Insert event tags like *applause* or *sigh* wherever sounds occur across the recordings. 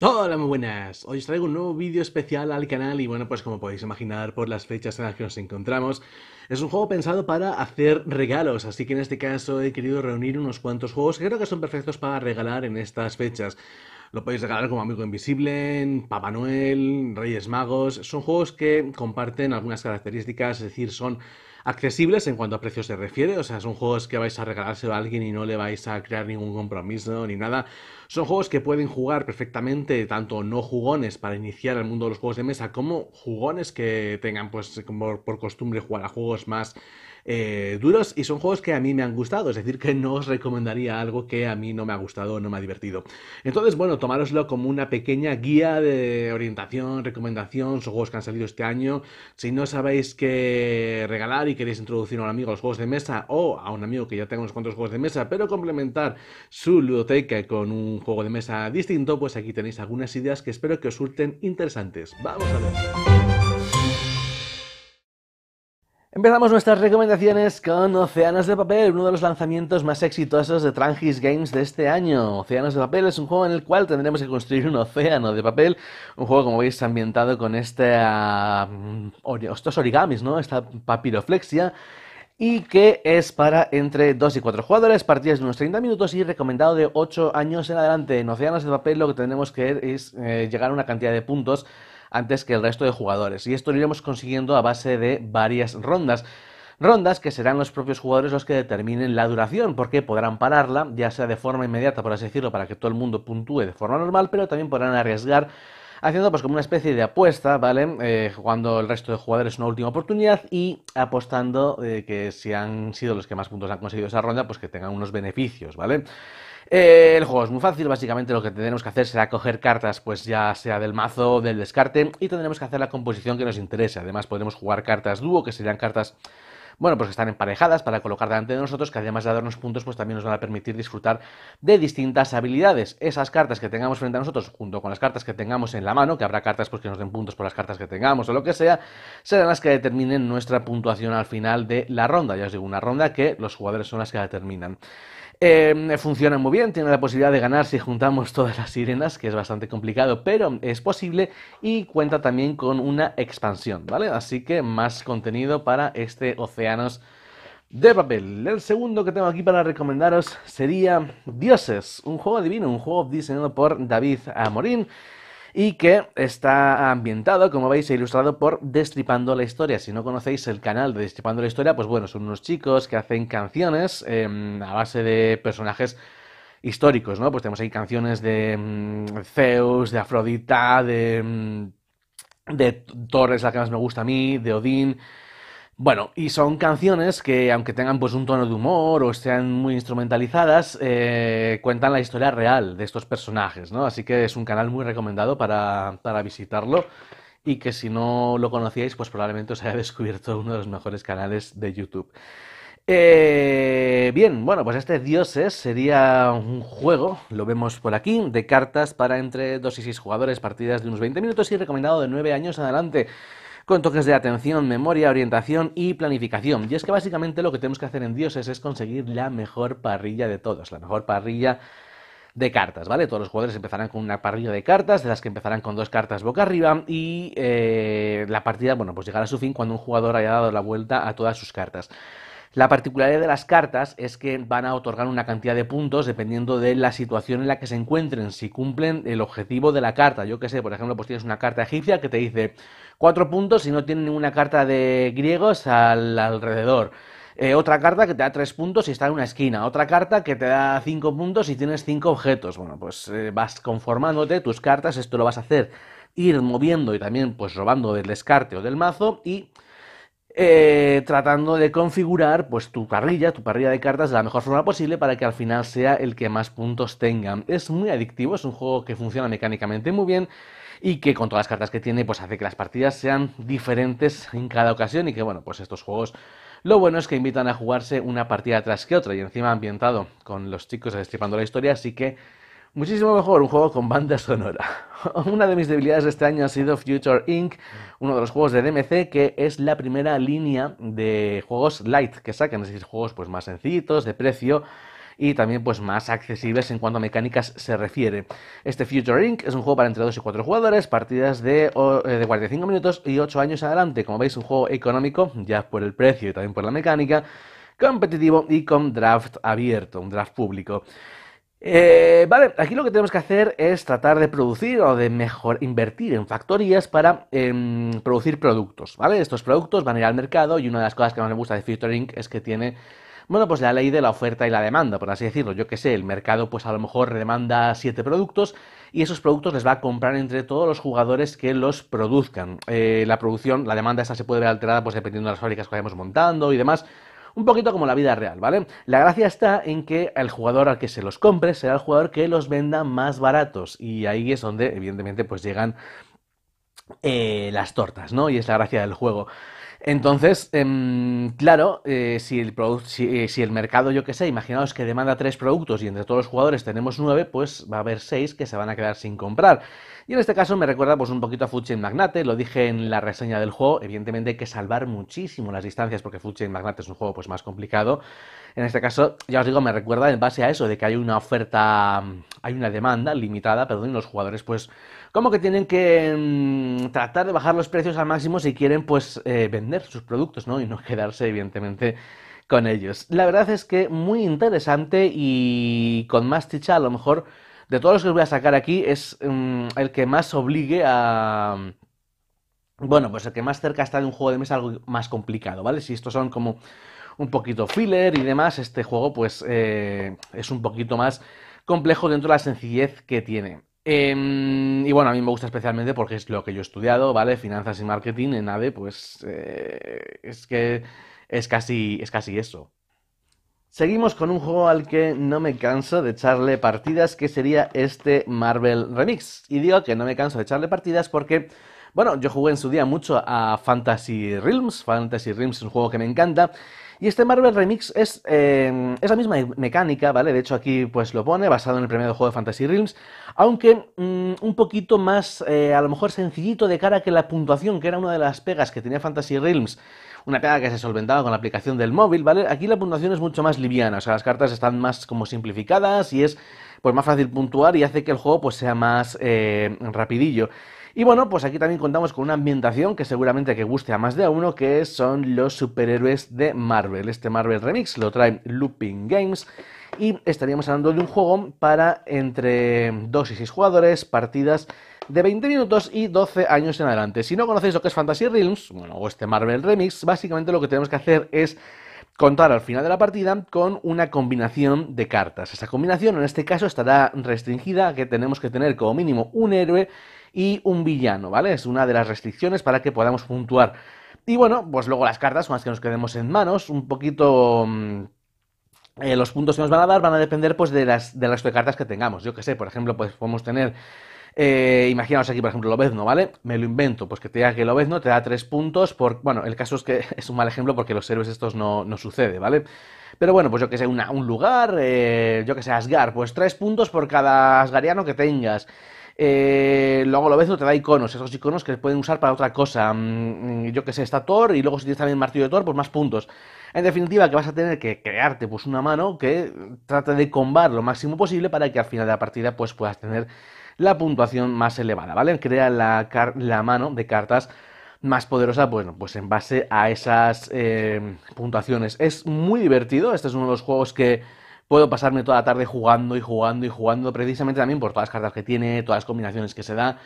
Hola muy buenas, hoy os traigo un nuevo vídeo especial al canal y bueno pues como podéis imaginar por las fechas en las que nos encontramos es un juego pensado para hacer regalos así que en este caso he querido reunir unos cuantos juegos que creo que son perfectos para regalar en estas fechas lo podéis regalar como Amigo Invisible, Papá Noel, Reyes Magos son juegos que comparten algunas características es decir son accesibles en cuanto a precios se refiere, o sea, son juegos que vais a regalárselo a alguien y no le vais a crear ningún compromiso ni nada. Son juegos que pueden jugar perfectamente tanto no jugones para iniciar el mundo de los juegos de mesa como jugones que tengan pues por costumbre jugar a juegos más eh, duros y son juegos que a mí me han gustado, es decir, que no os recomendaría algo que a mí no me ha gustado o no me ha divertido. Entonces, bueno, tomároslo como una pequeña guía de orientación, recomendación, son juegos que han salido este año. Si no sabéis qué regalar y queréis introducir a un amigo a los juegos de mesa o a un amigo que ya tenga unos cuantos juegos de mesa, pero complementar su ludoteca con un juego de mesa distinto, pues aquí tenéis algunas ideas que espero que os surten interesantes. Vamos a ver. Empezamos nuestras recomendaciones con Océanos de Papel, uno de los lanzamientos más exitosos de Trangis Games de este año. Océanos de Papel es un juego en el cual tendremos que construir un océano de papel, un juego como veis ambientado con este, estos origamis, ¿no? esta papiroflexia, y que es para entre 2 y 4 jugadores, partidas de unos 30 minutos y recomendado de 8 años en adelante. En Océanos de Papel lo que tendremos que hacer es eh, llegar a una cantidad de puntos antes que el resto de jugadores. Y esto lo iremos consiguiendo a base de varias rondas. Rondas que serán los propios jugadores los que determinen la duración, porque podrán pararla, ya sea de forma inmediata, por así decirlo, para que todo el mundo puntúe de forma normal, pero también podrán arriesgar haciendo pues como una especie de apuesta, ¿vale? Eh, jugando el resto de jugadores una última oportunidad y apostando que si han sido los que más puntos han conseguido esa ronda, pues que tengan unos beneficios, ¿vale? Eh, el juego es muy fácil, básicamente lo que tendremos que hacer será coger cartas, pues ya sea del mazo o del descarte, y tendremos que hacer la composición que nos interese. Además podremos jugar cartas dúo, que serían cartas bueno, pues que están emparejadas para colocar delante de nosotros, que además de darnos puntos, pues también nos van a permitir disfrutar de distintas habilidades. Esas cartas que tengamos frente a nosotros, junto con las cartas que tengamos en la mano, que habrá cartas pues, que nos den puntos por las cartas que tengamos o lo que sea, serán las que determinen nuestra puntuación al final de la ronda. Ya os digo, una ronda que los jugadores son las que determinan. Em, funciona muy bien, tiene la posibilidad de ganar si juntamos todas las sirenas, que es bastante complicado, pero es posible y cuenta también con una expansión, ¿vale? Así que más contenido para este Océanos de papel. El segundo que tengo aquí para recomendaros sería Dioses, un juego divino, un juego diseñado por David Amorín y que está ambientado, como veis, e ilustrado por Destripando la Historia. Si no conocéis el canal de Destripando la Historia, pues bueno, son unos chicos que hacen canciones em, a base de personajes históricos, ¿no? Pues tenemos ahí canciones de em, Zeus, de Afrodita, de... Em, de Torres, la que más me gusta a mí, de Odín, bueno, y son canciones que, aunque tengan pues un tono de humor o sean muy instrumentalizadas, eh, cuentan la historia real de estos personajes, ¿no? Así que es un canal muy recomendado para, visitarlo y que si no lo conocíais, pues probablemente os haya *laughs* descubierto uno de los mejores canales de YouTube. Eh, bien, bueno, pues este Dioses sería un juego, lo vemos por aquí, de cartas para entre 2 y 6 jugadores, partidas de unos 20 minutos y recomendado de 9 años adelante con toques de atención, memoria, orientación y planificación. Y es que básicamente lo que tenemos que hacer en Dioses es conseguir la mejor parrilla de todos, la mejor parrilla de cartas, ¿vale? Todos los jugadores empezarán con una parrilla de cartas, de las que empezarán con dos cartas boca arriba y eh, la partida, bueno, pues llegará a su fin cuando un jugador haya dado la vuelta a todas sus cartas. La particularidad de las cartas es que van a otorgar una cantidad de puntos dependiendo de la situación en la que se encuentren, si cumplen el objetivo de la carta. Yo que sé, por ejemplo, pues tienes una carta egipcia que te dice cuatro puntos si no tiene ninguna carta de griegos alrededor. Eh, otra carta que te da tres puntos si está en una esquina. Otra carta que te da cinco puntos si tienes cinco objetos. Bueno, pues eh, vas conformándote tus cartas. Esto lo vas a hacer ir moviendo y también pues robando del descarte o del mazo y eh, tratando de configurar pues tu parrilla, tu parrilla de cartas de la mejor forma posible para que al final sea el que más puntos tenga. Es muy adictivo, es un juego que funciona mecánicamente muy bien y que con todas las cartas que tiene pues hace que las partidas sean diferentes en cada ocasión y que bueno, pues estos juegos lo bueno es que invitan a jugarse una partida tras que otra y encima ambientado con los chicos destripando la historia, así que Muchísimo mejor un juego con banda sonora. *laughs* Una de mis debilidades de este año ha sido Future Inc., uno de los juegos de DMC que es la primera línea de juegos light que sacan, es decir, juegos pues más sencillitos, de precio y también pues más accesibles en cuanto a mecánicas se refiere. Este Future Inc. es un juego para entre 2 y 4 jugadores, partidas de, eh, de 45 minutos y 8 años adelante. Como veis, un juego económico, ya por el precio y también por la mecánica, competitivo y con draft abierto, un draft público. Eh, vale, aquí lo que tenemos que hacer es tratar de producir o de mejor invertir en factorías para em, producir productos, ¿vale? Estos productos van a ir al mercado y una de las cosas que más me gusta de filtering es que tiene, bueno, pues la ley de la oferta y la demanda, por así decirlo. Yo que sé, el mercado pues a lo mejor demanda siete productos y esos productos les va a comprar entre todos los jugadores que los produzcan. Eh, la producción, la demanda esa se puede ver alterada pues dependiendo de las fábricas que vayamos montando y demás. Un poquito como la vida real, ¿vale? La gracia está en que el jugador al que se los compre será el jugador que los venda más baratos. Y ahí es donde, evidentemente, pues llegan eh, las tortas, ¿no? Y es la gracia del juego. Entonces, em, claro, eh, eh, si, el mercado, yo que sé, imaginaos que demanda tres productos y entre todos los jugadores tenemos nueve, pues va a haber seis que se van a quedar sin comprar. Y en este caso me recuerda pues, un poquito a Food Magnate, lo dije en la reseña del juego, evidentemente hay que salvar muchísimo las distancias porque Food Chain Magnate es un juego pues, más complicado. En este caso, ya os digo, me recuerda en base a eso, de que hay una oferta, hay una demanda limitada, perdón, y los jugadores pues como que tienen que mm, tratar de bajar los precios al máximo si quieren pues eh, vender sus productos, ¿no? Y no quedarse evidentemente con ellos. La verdad es que muy interesante y con más chicha a lo mejor de todos los que os voy a sacar aquí es mm, el que más obligue a... Mm, bueno, pues el que más cerca está de un juego de mesa algo más complicado, ¿vale? Si estos son como un poquito filler y demás, este juego pues eh, es un poquito más complejo dentro de la sencillez que tiene. Em, y bueno, a mí me gusta especialmente porque es lo que yo he estudiado, ¿vale? Finanzas y marketing en ADE, pues eh, es que es casi, es casi eso. Seguimos con un juego al que no me canso de echarle partidas, que sería este Marvel Remix. Y digo que no me canso de echarle partidas porque, bueno, yo jugué en su día mucho a Fantasy Realms. Fantasy Realms es un juego que me encanta. Y este Marvel Remix es, eh, la misma mecánica, ¿vale? De hecho, aquí pues lo pone, basado en el primer juego de Fantasy Realms, aunque mm, un poquito más, eh, a lo mejor sencillito de cara que la puntuación, que era una de las pegas que tenía Fantasy Realms, una pega que se solventaba con la aplicación del móvil, ¿vale? Aquí la puntuación es mucho más liviana, o sea, las cartas están más como simplificadas y es pues más fácil puntuar y hace que el juego pues sea más eh, rapidillo. Y bueno, pues aquí también contamos con una ambientación que seguramente que guste a más de uno, que son los superhéroes de Marvel. Este Marvel Remix lo trae Looping Games y estaríamos hablando de un juego para entre 2 y 6 jugadores, partidas de 20 minutos y 12 años en adelante. Si no conocéis lo que es Fantasy Realms, bueno, o este Marvel Remix, básicamente lo que tenemos que hacer es contar al final de la partida con una combinación de cartas. Esa combinación en este caso estará restringida a que tenemos que tener como mínimo un héroe y un villano, ¿vale? Es una de las restricciones para que podamos puntuar. Y bueno, pues luego las cartas, las que nos quedemos en manos, un poquito... Mm, eh, los puntos que nos van a dar van a depender pues de las, del resto de cartas que tengamos. Yo que sé, por ejemplo, pues podemos tener... Eh, imaginaos aquí, por ejemplo, Lobezno, ¿vale? Me lo invento, pues que te diga que Lobezno te da tres puntos por... Bueno, el caso es que *laughs* es un mal ejemplo porque los héroes estos no, no sucede, ¿vale? Pero bueno, pues yo que sé, un lugar, eh, yo que sé, Asgar, pues tres puntos por cada asgariano que tengas. Eh, luego lo ves, te da iconos, esos iconos que pueden usar para otra cosa. Mm, mm, yo que sé, está Thor y luego si tienes también martillo de Thor, pues más puntos. En definitiva, que vas a tener que crearte pues una mano que trate de combar lo máximo posible para que al final de la partida pues puedas tener la puntuación más elevada, ¿vale? Crea la, la mano de cartas más poderosa, bueno, pues en base a esas eh, puntuaciones. Es muy divertido, este es uno de los juegos que puedo pasarme toda la tarde jugando y jugando y jugando, precisamente también por todas las cartas que tiene, todas las combinaciones que se da.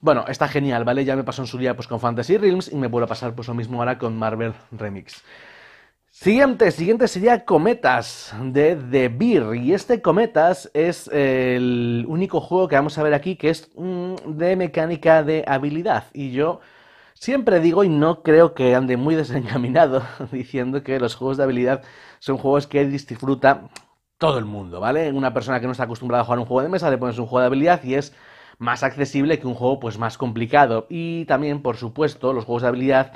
Bueno, está genial, ¿vale? Ya me pasó en su día pues, con Fantasy Realms y me vuelvo a pasar pues, lo mismo ahora con Marvel Remix. Siguiente, siguiente sería Cometas de The Beer. Y este Cometas es el único juego que vamos a ver aquí que es mm, de mecánica de habilidad. Y yo siempre digo, y no creo que ande muy *laughs* desencaminado, diciendo que los juegos de habilidad son juegos que disfruta todo el mundo, ¿vale? Una persona que no está acostumbrada a jugar un juego de mesa le pones un juego de habilidad y es más accesible que un juego pues más complicado. Y también, por supuesto, los juegos de habilidad,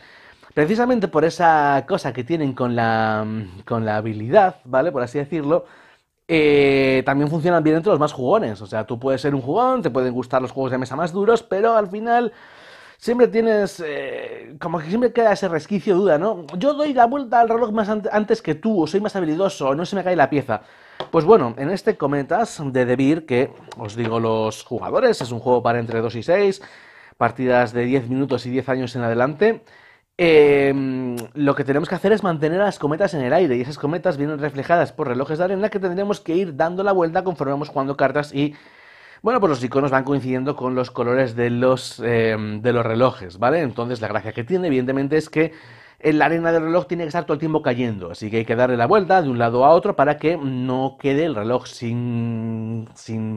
precisamente por esa cosa que tienen con la, con la habilidad, ¿vale? Por así decirlo, eh, también funcionan bien entre los más jugones. O sea, tú puedes ser un jugón, te pueden gustar los juegos de mesa más duros, pero al final siempre tienes, eh, como que siempre queda ese resquicio de duda, ¿no? Yo doy la vuelta al reloj más antes que tú, o soy más habilidoso, o no se me cae la pieza. Pues bueno, en este Cometas de Debir que, os digo los jugadores, es un juego para entre 2 y 6, partidas de 10 minutos y 10 años en adelante. Em, lo que tenemos que hacer es mantener las cometas en el aire y esas cometas vienen reflejadas por relojes de arena que tendremos que ir dando la vuelta conforme vamos jugando cartas y bueno, pues los iconos van coincidiendo con los colores de los, em, de los relojes, ¿vale? Entonces la gracia que tiene evidentemente es que la arena del reloj tiene que estar todo el tiempo cayendo, así que hay que darle la vuelta de un lado a otro para que no quede el reloj sin,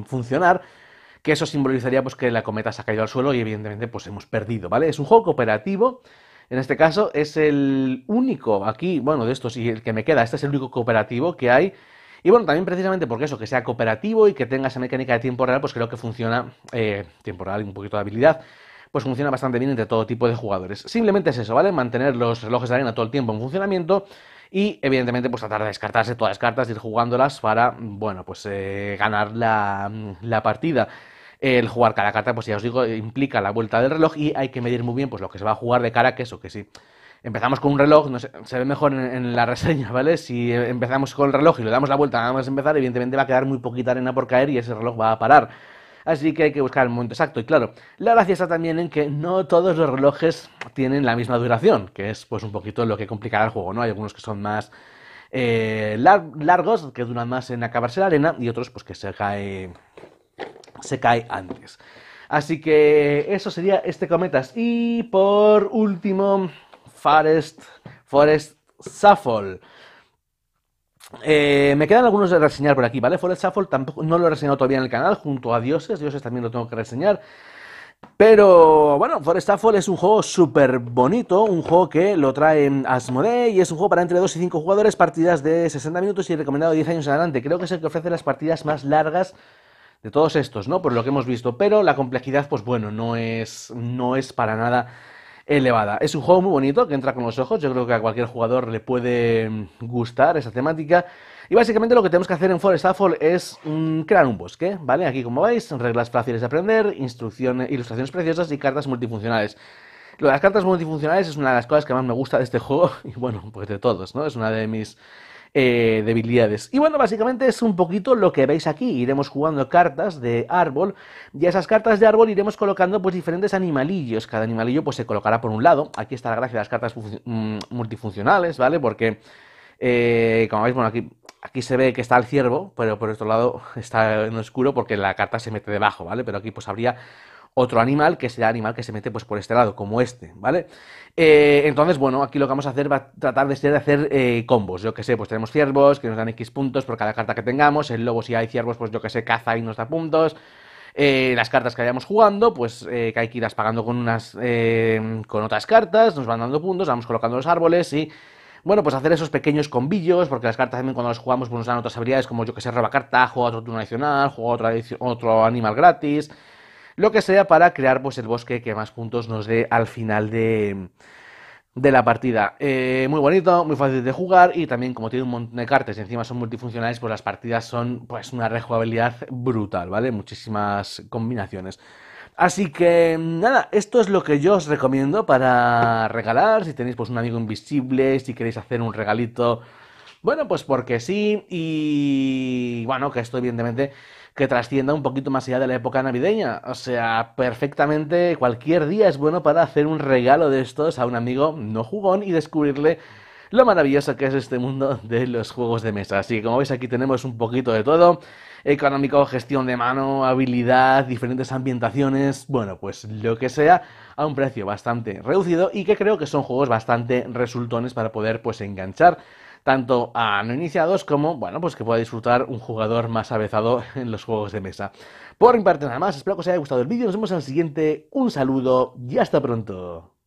funcionar, que eso simbolizaría pues, que la cometa se ha caído al suelo y evidentemente pues hemos perdido, ¿vale? Es un juego cooperativo. En este caso es el único aquí, bueno, de estos y el que me queda, este es el único cooperativo que hay. Y bueno, también precisamente porque eso, que sea cooperativo y que tenga esa mecánica de tiempo real, pues creo que funciona, eh, temporal y un poquito de habilidad, pues funciona bastante bien entre todo tipo de jugadores. Simplemente es eso, ¿vale? Mantener los relojes de arena todo el tiempo en funcionamiento y evidentemente pues tratar de descartarse todas las cartas, ir jugándolas para, bueno, pues eh, ganar la, la partida el jugar cada carta, pues ya os digo, implica la vuelta del reloj y hay que medir muy bien pues lo que se va a jugar de cara que eso, que sí. empezamos con un reloj, no se ve mejor en, en, la *laughs* reseña, ¿vale? Si empezamos con el reloj y le damos la vuelta nada más empezar, evidentemente va a quedar muy poquita arena por caer y ese reloj va a parar así que hay que buscar el momento exacto. Y claro, la gracia está también en que no todos los relojes tienen la misma duración, que es pues un poquito lo que complicará el juego, ¿no? Hay algunos que son más eh, largos, que duran más en acabarse la arena, y otros pues que se cae, se cae antes. Así que eso sería este cometas. Y por último, Forest, Forest eh, me quedan algunos de reseñar por aquí, ¿vale? Forest Shuffle tampoco no lo he reseñado todavía en el canal, junto a Dioses, Dioses también lo tengo que reseñar. Pero bueno, Forest Shuffle es un juego súper bonito, un juego que lo trae Asmodee y es un juego para entre 2 y 5 jugadores, partidas de 60 minutos y recomendado 10 años adelante. Creo que es el que ofrece las partidas más largas de todos estos, ¿no? Por lo que hemos visto. Pero la complejidad, pues bueno, no es, no es para nada elevada. Es un juego muy bonito que entra con los ojos, yo creo que a cualquier jugador le puede mm, gustar esa temática. Y básicamente lo que tenemos que hacer en Forest es mm, crear un bosque, ¿vale? Aquí como veis, reglas fáciles de aprender, instrucciones, ilustraciones preciosas y cartas multifuncionales. las cartas multifuncionales es una de las cosas que más me gusta de este *laughs* juego y bueno, pues de todos, ¿no? Es una de mis eh, debilidades. Y bueno, básicamente es un poquito lo que veis aquí. Iremos jugando cartas de árbol y a esas cartas de árbol iremos colocando pues diferentes animalillos. Cada animalillo pues se colocará por un lado. Aquí está la gracia de las cartas mm, multifuncionales, ¿vale? Porque, eh, como veis, bueno, aquí aquí se ve que está el ciervo, pero por otro lado *laughs* está en oscuro porque la carta se mete debajo, ¿vale? Pero aquí pues habría otro animal, que sea animal que se mete pues, por este lado, como este, ¿vale? Eh, entonces, bueno, aquí lo que vamos a hacer va a tratar de de hacer eh, combos. Yo que sé, pues tenemos ciervos que nos dan X puntos por cada carta que tengamos. El lobo, si hay ciervos, pues yo que sé, caza y nos da puntos. Eh, las cartas que vayamos jugando, pues que hay que irlas pagando con unas con otras cartas, nos van dando puntos, vamos colocando los árboles y bueno, pues hacer esos pequeños combillos, porque las cartas también cuando las jugamos pues nos dan otras habilidades, como yo que sé, roba carta, juega otro turno adicional, juega otro animal gratis, lo que sea para crear pues el bosque que más puntos nos dé al final de, de la partida. Eh, muy bonito, muy fácil de jugar y también como tiene un montón de cartas y encima son multifuncionales, pues las partidas son pues una rejugabilidad brutal, ¿vale? Muchísimas combinaciones. Así que nada, esto es lo que yo os recomiendo para regalar, si tenéis pues un amigo invisible, si queréis hacer un regalito, bueno, pues porque sí y bueno, que esto evidentemente que trascienda un poquito más allá de la época navideña. O sea, perfectamente cualquier día es bueno para hacer un regalo de estos a un amigo no jugón y descubrirle lo maravilloso que es este mundo de los juegos de mesa. Así que como veis aquí tenemos un poquito de todo. Económico, gestión de mano, habilidad, diferentes ambientaciones, bueno, pues lo que sea, a un precio bastante reducido y que creo que son juegos bastante resultones para poder pues enganchar tanto a no iniciados como, bueno, pues que pueda disfrutar un jugador más avezado en los juegos de mesa. Por mi parte nada más, espero que os haya gustado el vídeo, nos vemos en el siguiente, un saludo y hasta pronto.